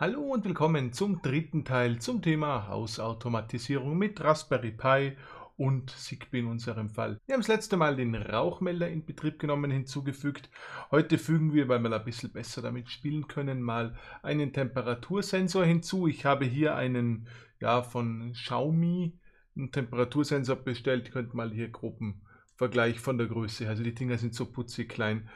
Hallo und willkommen zum dritten Teil zum Thema Hausautomatisierung mit Raspberry Pi und Zigbee in unserem Fall. Wir haben das letzte Mal den Rauchmelder in Betrieb genommen hinzugefügt. Heute fügen wir, weil wir ein bisschen besser damit spielen können, mal einen Temperatursensor hinzu. Ich habe hier einen ja, von Xiaomi einen Temperatursensor bestellt. Ihr könnt mal hier groben. Vergleich von der Größe. Also die Dinger sind so putzig klein.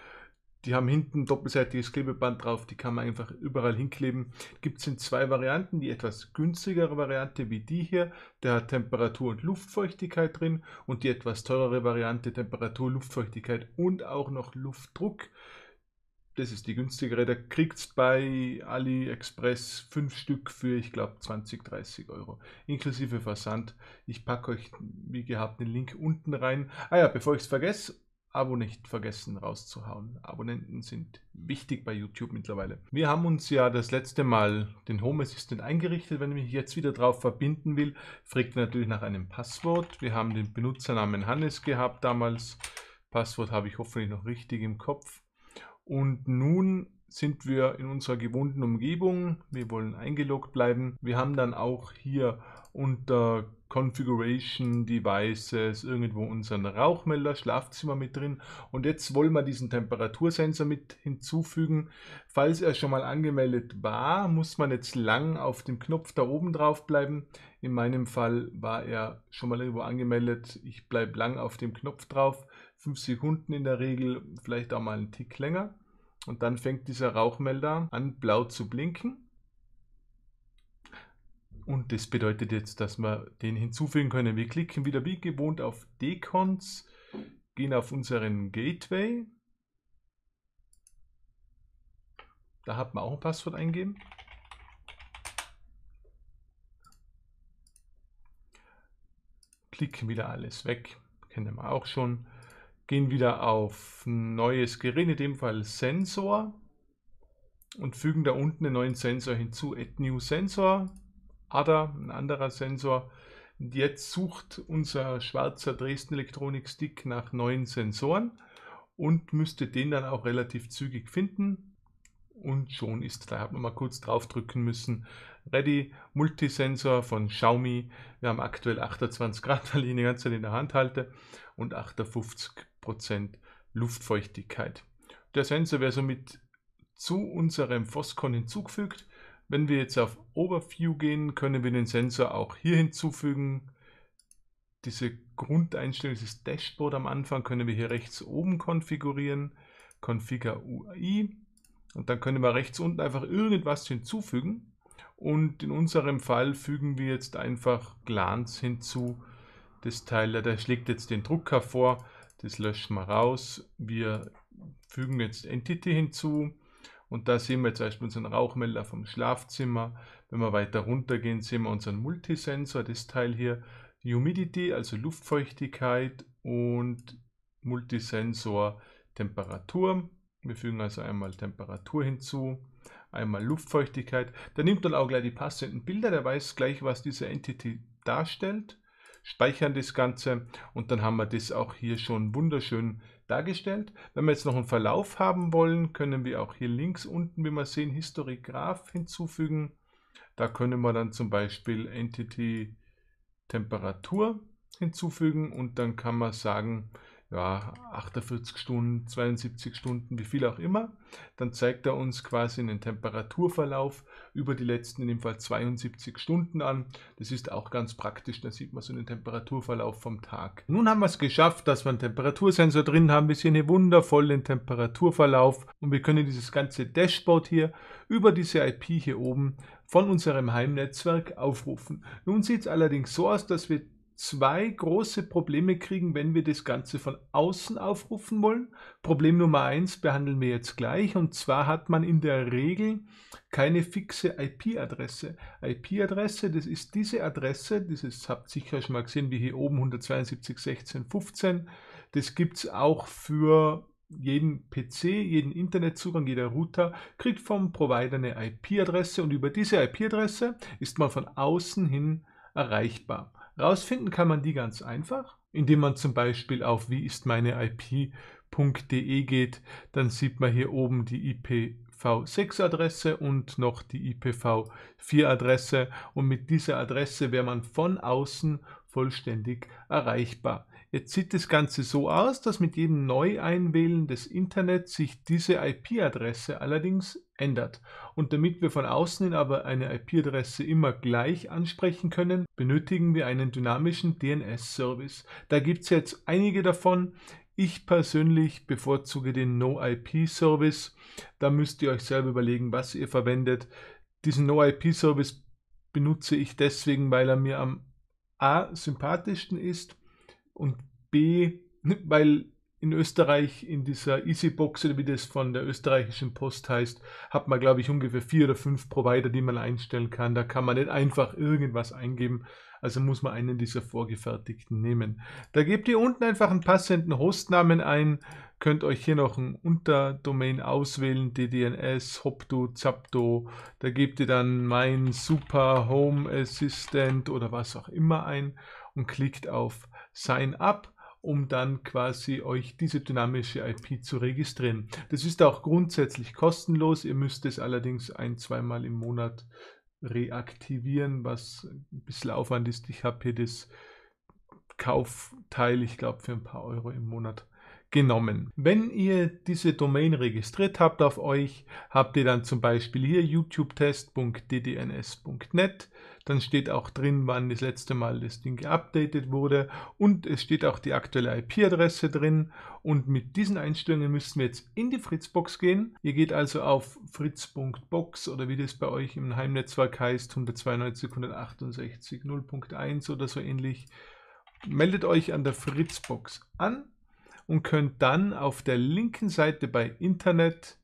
Die haben hinten doppelseitiges Klebeband drauf, die kann man einfach überall hinkleben. Gibt es in zwei Varianten, die etwas günstigere Variante wie die hier, der hat Temperatur und Luftfeuchtigkeit drin und die etwas teurere Variante Temperatur, Luftfeuchtigkeit und auch noch Luftdruck. Das ist die günstigere, da kriegt es bei AliExpress fünf Stück für, ich glaube, 20, 30 Euro, inklusive Versand. Ich packe euch, wie gehabt, den Link unten rein. Ah ja, bevor ich es vergesse, Abo nicht vergessen rauszuhauen. Abonnenten sind wichtig bei YouTube mittlerweile. Wir haben uns ja das letzte Mal den Home Assistant eingerichtet. Wenn ich mich jetzt wieder drauf verbinden will, fragt er natürlich nach einem Passwort. Wir haben den Benutzernamen Hannes gehabt damals. Passwort habe ich hoffentlich noch richtig im Kopf. Und nun sind wir in unserer gewohnten Umgebung. Wir wollen eingeloggt bleiben. Wir haben dann auch hier unter Configuration, Devices, irgendwo unseren Rauchmelder, Schlafzimmer mit drin. Und jetzt wollen wir diesen Temperatursensor mit hinzufügen. Falls er schon mal angemeldet war, muss man jetzt lang auf dem Knopf da oben drauf bleiben. In meinem Fall war er schon mal irgendwo angemeldet. Ich bleibe lang auf dem Knopf drauf. 5 Sekunden in der Regel, vielleicht auch mal einen Tick länger. Und dann fängt dieser Rauchmelder an, blau zu blinken. Und das bedeutet jetzt, dass wir den hinzufügen können. Wir klicken wieder wie gewohnt auf Decons, gehen auf unseren Gateway. Da hat man auch ein Passwort eingeben. Klicken wieder alles weg. Kennen wir auch schon gehen wieder auf neues Gerät, in dem Fall Sensor und fügen da unten einen neuen Sensor hinzu, Add New Sensor, Ada, ein anderer Sensor. Und jetzt sucht unser schwarzer Dresden Elektronik Stick nach neuen Sensoren und müsste den dann auch relativ zügig finden. Und schon ist da, hat man mal kurz draufdrücken müssen. Ready, Multisensor von Xiaomi. Wir haben aktuell 28 Grad, weil ich ihn die ganze Zeit in der Hand halte und 58 Prozent Luftfeuchtigkeit. Der Sensor wäre somit zu unserem Foscon hinzugefügt. Wenn wir jetzt auf Overview gehen, können wir den Sensor auch hier hinzufügen. Diese Grundeinstellung, dieses Dashboard am Anfang, können wir hier rechts oben konfigurieren. Configure UI. Und dann können wir rechts unten einfach irgendwas hinzufügen. Und in unserem Fall fügen wir jetzt einfach Glanz hinzu. Das Teil, der schlägt jetzt den Drucker vor. Das löschen wir raus. Wir fügen jetzt Entity hinzu. Und da sehen wir jetzt Beispiel unseren Rauchmelder vom Schlafzimmer. Wenn wir weiter runter gehen, sehen wir unseren Multisensor, das Teil hier. Humidity, also Luftfeuchtigkeit und Multisensor Temperatur. Wir fügen also einmal Temperatur hinzu, einmal Luftfeuchtigkeit. Der nimmt dann auch gleich die passenden Bilder, der weiß gleich, was diese Entity darstellt speichern das Ganze und dann haben wir das auch hier schon wunderschön dargestellt. Wenn wir jetzt noch einen Verlauf haben wollen, können wir auch hier links unten, wie wir sehen, Historiograph hinzufügen. Da können wir dann zum Beispiel Entity Temperatur hinzufügen und dann kann man sagen, ja, 48 Stunden, 72 Stunden, wie viel auch immer. Dann zeigt er uns quasi einen Temperaturverlauf über die letzten, in dem Fall 72 Stunden an. Das ist auch ganz praktisch, da sieht man so einen Temperaturverlauf vom Tag. Nun haben wir es geschafft, dass wir einen Temperatursensor drin haben. Wir sehen hier wundervollen Temperaturverlauf und wir können dieses ganze Dashboard hier über diese IP hier oben von unserem Heimnetzwerk aufrufen. Nun sieht es allerdings so aus, dass wir zwei große Probleme kriegen, wenn wir das Ganze von außen aufrufen wollen. Problem Nummer eins behandeln wir jetzt gleich und zwar hat man in der Regel keine fixe IP-Adresse. IP-Adresse, das ist diese Adresse, dieses habt ihr sicher schon mal gesehen, wie hier oben 172.16.15. Das gibt es auch für jeden PC, jeden Internetzugang, jeder Router kriegt vom Provider eine IP-Adresse und über diese IP-Adresse ist man von außen hin erreichbar. Rausfinden kann man die ganz einfach, indem man zum Beispiel auf wie ist meine IP.de geht, dann sieht man hier oben die IPv6-Adresse und noch die IPv4-Adresse und mit dieser Adresse wäre man von außen vollständig erreichbar. Jetzt sieht das Ganze so aus, dass mit jedem Neueinwählen des Internets sich diese IP-Adresse allerdings ändert. Und damit wir von außen hin aber eine IP-Adresse immer gleich ansprechen können, benötigen wir einen dynamischen DNS-Service. Da gibt es jetzt einige davon. Ich persönlich bevorzuge den No-IP-Service. Da müsst ihr euch selber überlegen, was ihr verwendet. Diesen No-IP-Service benutze ich deswegen, weil er mir am A sympathischsten ist und B, weil in Österreich in dieser Easybox oder wie das von der österreichischen Post heißt, hat man glaube ich ungefähr vier oder fünf Provider, die man einstellen kann. Da kann man nicht einfach irgendwas eingeben. Also muss man einen dieser vorgefertigten nehmen. Da gebt ihr unten einfach einen passenden Hostnamen ein, könnt euch hier noch ein Unterdomain auswählen, DDNS, Hopdo, Zapdo. Da gebt ihr dann mein Super Home Assistant oder was auch immer ein und klickt auf Sign Up um dann quasi euch diese dynamische IP zu registrieren. Das ist auch grundsätzlich kostenlos, ihr müsst es allerdings ein-, zweimal im Monat reaktivieren, was ein bisschen Aufwand ist. Ich habe hier das Kaufteil, ich glaube, für ein paar Euro im Monat genommen. Wenn ihr diese Domain registriert habt auf euch, habt ihr dann zum Beispiel hier youtubetest.ddns.net. Dann steht auch drin, wann das letzte Mal das Ding geupdatet wurde und es steht auch die aktuelle IP-Adresse drin. Und mit diesen Einstellungen müssen wir jetzt in die Fritzbox gehen. Ihr geht also auf fritz.box oder wie das bei euch im Heimnetzwerk heißt, 192.168.0.1 oder so ähnlich meldet euch an der Fritzbox an und könnt dann auf der linken Seite bei Internet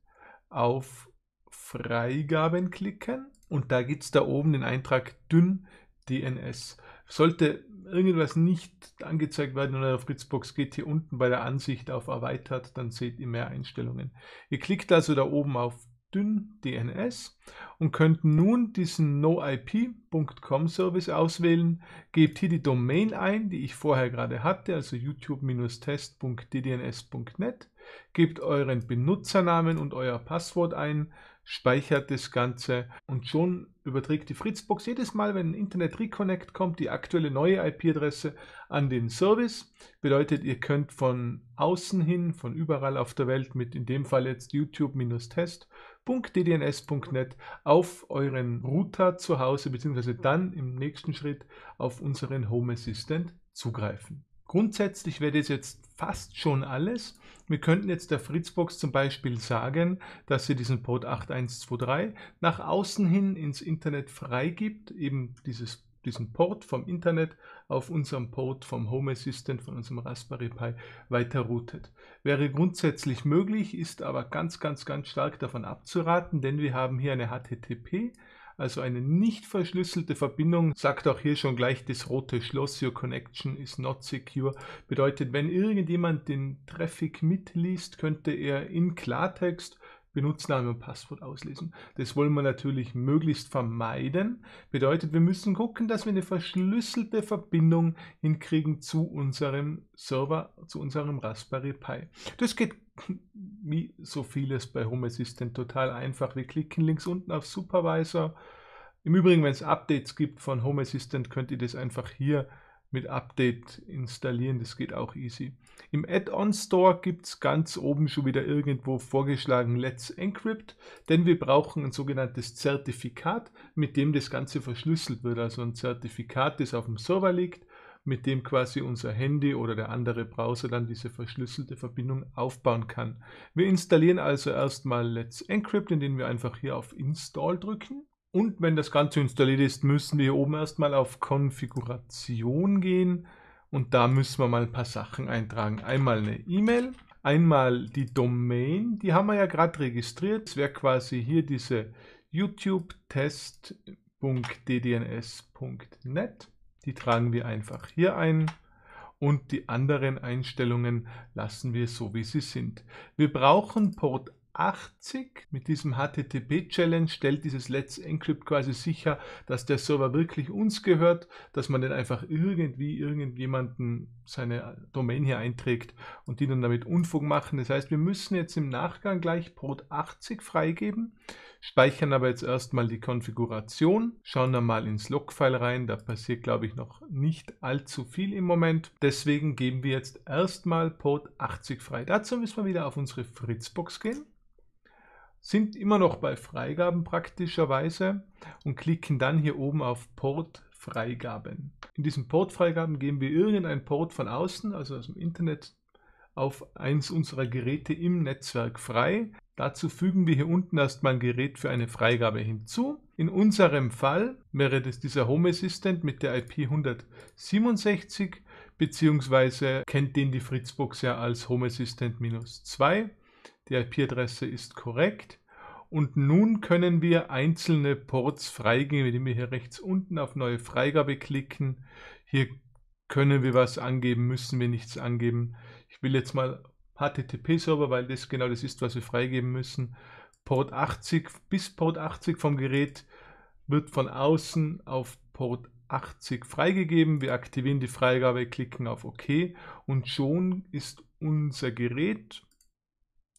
auf Freigaben klicken und da gibt es da oben den Eintrag dünn DNS. Sollte irgendwas nicht angezeigt werden oder auf Fritzbox geht hier unten bei der Ansicht auf Erweitert, dann seht ihr mehr Einstellungen. Ihr klickt also da oben auf dünn DNS und könnten nun diesen noip.com Service auswählen. Gebt hier die Domain ein, die ich vorher gerade hatte, also youtube-test.ddns.net. Gebt euren Benutzernamen und euer Passwort ein, speichert das Ganze und schon überträgt die Fritzbox jedes Mal, wenn ein Internet Reconnect kommt, die aktuelle neue IP-Adresse an den Service. Bedeutet, ihr könnt von außen hin, von überall auf der Welt mit in dem Fall jetzt youtube-test www.ddns.net auf euren Router zu Hause bzw. dann im nächsten Schritt auf unseren Home Assistant zugreifen. Grundsätzlich wäre das jetzt fast schon alles. Wir könnten jetzt der Fritzbox zum Beispiel sagen, dass sie diesen Port 8123 nach außen hin ins Internet freigibt, eben dieses, diesen Port vom Internet auf unserem Port vom Home Assistant, von unserem Raspberry Pi weiter routet. Wäre grundsätzlich möglich, ist aber ganz, ganz, ganz stark davon abzuraten, denn wir haben hier eine HTTP, also eine nicht verschlüsselte Verbindung, sagt auch hier schon gleich das rote Schloss, Your Connection is not secure, bedeutet, wenn irgendjemand den Traffic mitliest, könnte er in Klartext Benutzname und Passwort auslesen. Das wollen wir natürlich möglichst vermeiden. Bedeutet, wir müssen gucken, dass wir eine verschlüsselte Verbindung hinkriegen zu unserem Server, zu unserem Raspberry Pi. Das geht wie so vieles bei Home Assistant total einfach. Wir klicken links unten auf Supervisor. Im Übrigen, wenn es Updates gibt von Home Assistant, könnt ihr das einfach hier mit Update installieren. Das geht auch easy. Im Add-on Store gibt es ganz oben schon wieder irgendwo vorgeschlagen Let's Encrypt, denn wir brauchen ein sogenanntes Zertifikat, mit dem das Ganze verschlüsselt wird. Also ein Zertifikat, das auf dem Server liegt, mit dem quasi unser Handy oder der andere Browser dann diese verschlüsselte Verbindung aufbauen kann. Wir installieren also erstmal Let's Encrypt, indem wir einfach hier auf Install drücken. Und wenn das Ganze installiert ist, müssen wir hier oben erstmal auf Konfiguration gehen. Und da müssen wir mal ein paar Sachen eintragen. Einmal eine E-Mail, einmal die Domain, die haben wir ja gerade registriert. Es wäre quasi hier diese youtube-test.ddns.net. Die tragen wir einfach hier ein und die anderen Einstellungen lassen wir so, wie sie sind. Wir brauchen Port 80. Mit diesem HTTP-Challenge stellt dieses Let's Encrypt quasi sicher, dass der Server wirklich uns gehört, dass man dann einfach irgendwie irgendjemanden seine Domain hier einträgt und die dann damit Unfug machen. Das heißt, wir müssen jetzt im Nachgang gleich Port 80 freigeben, speichern aber jetzt erstmal die Konfiguration, schauen dann mal ins Logfile rein. Da passiert, glaube ich, noch nicht allzu viel im Moment. Deswegen geben wir jetzt erstmal Port 80 frei. Dazu müssen wir wieder auf unsere Fritzbox gehen sind immer noch bei Freigaben praktischerweise und klicken dann hier oben auf Port Freigaben. In diesen Port Freigaben geben wir irgendeinen Port von außen, also aus dem Internet, auf eins unserer Geräte im Netzwerk frei. Dazu fügen wir hier unten erstmal ein Gerät für eine Freigabe hinzu. In unserem Fall wäre das dieser Home Assistant mit der IP 167 beziehungsweise kennt den die Fritzbox ja als Home Assistant-2. Die IP-Adresse ist korrekt. Und nun können wir einzelne Ports freigeben, indem wir hier rechts unten auf Neue Freigabe klicken. Hier können wir was angeben, müssen wir nichts angeben. Ich will jetzt mal HTTP-Server, weil das genau das ist, was wir freigeben müssen. Port 80 bis Port 80 vom Gerät wird von außen auf Port 80 freigegeben. Wir aktivieren die Freigabe, klicken auf OK und schon ist unser Gerät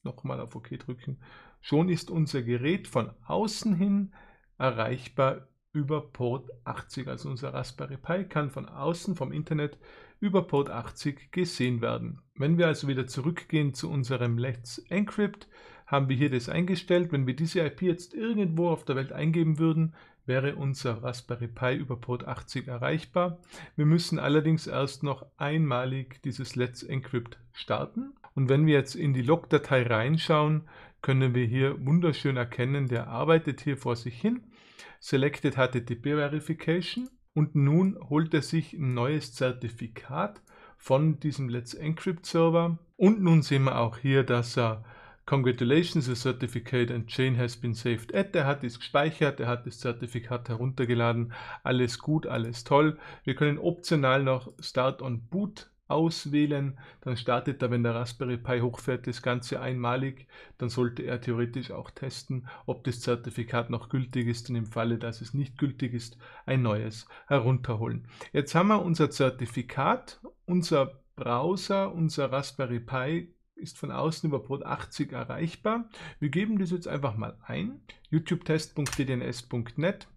nochmal auf OK drücken. Schon ist unser Gerät von außen hin erreichbar über Port 80. Also unser Raspberry Pi kann von außen vom Internet über Port 80 gesehen werden. Wenn wir also wieder zurückgehen zu unserem Let's Encrypt, haben wir hier das eingestellt. Wenn wir diese IP jetzt irgendwo auf der Welt eingeben würden, wäre unser Raspberry Pi über Port 80 erreichbar. Wir müssen allerdings erst noch einmalig dieses Let's Encrypt starten. Und wenn wir jetzt in die Log-Datei reinschauen, können wir hier wunderschön erkennen, der arbeitet hier vor sich hin. Selected HTTP Verification und nun holt er sich ein neues Zertifikat von diesem Let's Encrypt Server. Und nun sehen wir auch hier, dass er Congratulations, the certificate and chain has been saved at. Er hat es gespeichert, er hat das Zertifikat heruntergeladen. Alles gut, alles toll. Wir können optional noch Start on Boot auswählen, dann startet er, wenn der Raspberry Pi hochfährt, das Ganze einmalig, dann sollte er theoretisch auch testen, ob das Zertifikat noch gültig ist und im Falle, dass es nicht gültig ist, ein neues herunterholen. Jetzt haben wir unser Zertifikat, unser Browser, unser Raspberry Pi ist von außen über Port 80 erreichbar. Wir geben das jetzt einfach mal ein, youtubetest.dns.net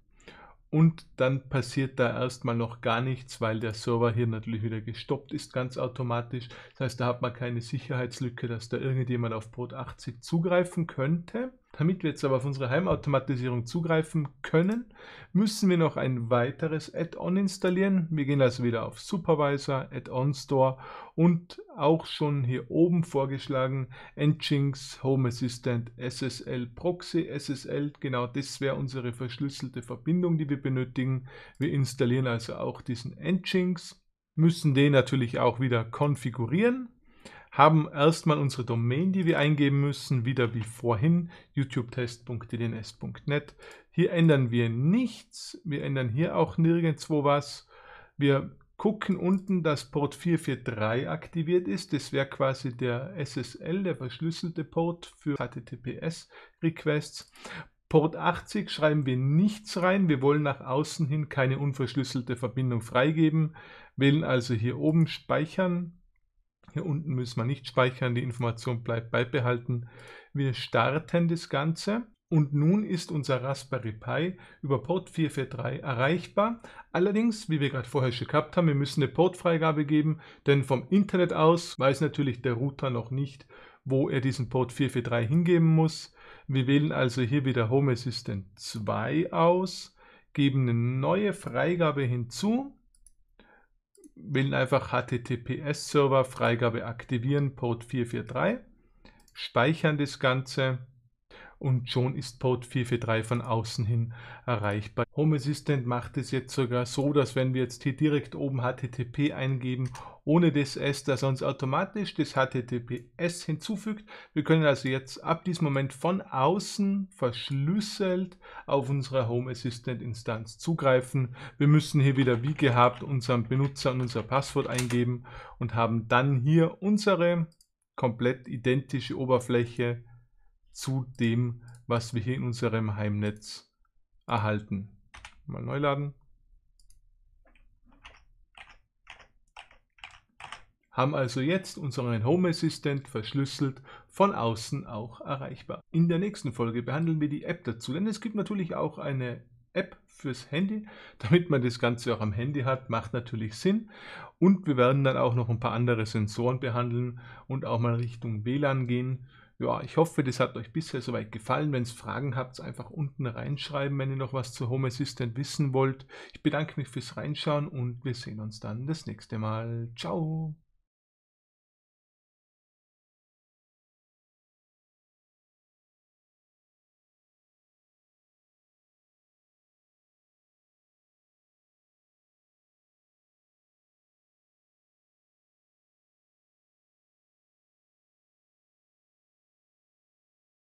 und dann passiert da erstmal noch gar nichts, weil der Server hier natürlich wieder gestoppt ist, ganz automatisch. Das heißt, da hat man keine Sicherheitslücke, dass da irgendjemand auf Port 80 zugreifen könnte. Damit wir jetzt aber auf unsere Heimautomatisierung zugreifen können, müssen wir noch ein weiteres Add-on installieren. Wir gehen also wieder auf Supervisor, Add-on Store und auch schon hier oben vorgeschlagen Nginx, Home Assistant, SSL Proxy, SSL, genau das wäre unsere verschlüsselte Verbindung, die wir benötigen. Wir installieren also auch diesen Nginx, müssen den natürlich auch wieder konfigurieren haben erstmal unsere Domain, die wir eingeben müssen, wieder wie vorhin, youtubetest.dns.net. Hier ändern wir nichts, wir ändern hier auch nirgendwo was. Wir gucken unten, dass Port 443 aktiviert ist. Das wäre quasi der SSL, der verschlüsselte Port für HTTPS-Requests. Port 80 schreiben wir nichts rein. Wir wollen nach außen hin keine unverschlüsselte Verbindung freigeben. Wählen also hier oben Speichern hier unten müssen wir nicht speichern, die Information bleibt beibehalten. Wir starten das Ganze und nun ist unser Raspberry Pi über Port 443 erreichbar. Allerdings, wie wir gerade vorher schon gehabt haben, wir müssen eine Portfreigabe geben, denn vom Internet aus weiß natürlich der Router noch nicht, wo er diesen Port 443 hingeben muss. Wir wählen also hier wieder Home Assistant 2 aus, geben eine neue Freigabe hinzu wählen einfach HTTPS-Server, Freigabe aktivieren, Port 443, speichern das Ganze und schon ist Port 443 von außen hin erreichbar. Home Assistant macht es jetzt sogar so, dass wenn wir jetzt hier direkt oben HTTP eingeben, ohne das S, das uns automatisch das HTTPS hinzufügt. Wir können also jetzt ab diesem Moment von außen verschlüsselt auf unsere Home Assistant Instanz zugreifen. Wir müssen hier wieder wie gehabt unseren Benutzer und unser Passwort eingeben und haben dann hier unsere komplett identische Oberfläche zu dem, was wir hier in unserem Heimnetz erhalten. Mal neu laden. haben also jetzt unseren Home Assistant verschlüsselt von außen auch erreichbar. In der nächsten Folge behandeln wir die App dazu, denn es gibt natürlich auch eine App fürs Handy, damit man das Ganze auch am Handy hat, macht natürlich Sinn. Und wir werden dann auch noch ein paar andere Sensoren behandeln und auch mal Richtung WLAN gehen ja, ich hoffe, das hat euch bisher soweit gefallen. Wenn es Fragen habt, einfach unten reinschreiben, wenn ihr noch was zu Home Assistant wissen wollt. Ich bedanke mich fürs Reinschauen und wir sehen uns dann das nächste Mal. Ciao!